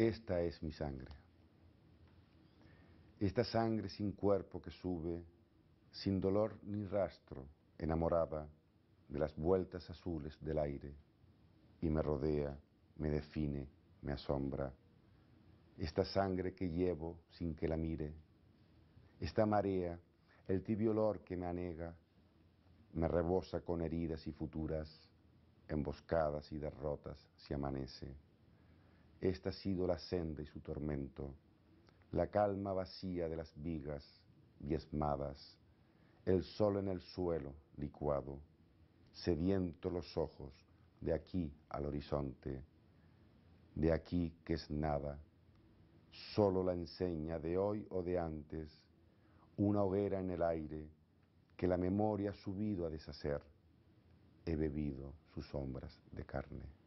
Esta es mi sangre. Esta sangre sin cuerpo que sube, sin dolor ni rastro, enamorada de las vueltas azules del aire, y me rodea, me define, me asombra. Esta sangre que llevo sin que la mire, esta marea, el tibio olor que me anega, me rebosa con heridas y futuras, emboscadas y derrotas si amanece esta ha sido la senda y su tormento, la calma vacía de las vigas diezmadas, el sol en el suelo licuado, sediento los ojos de aquí al horizonte, de aquí que es nada, solo la enseña de hoy o de antes, una hoguera en el aire que la memoria ha subido a deshacer, he bebido sus sombras de carne.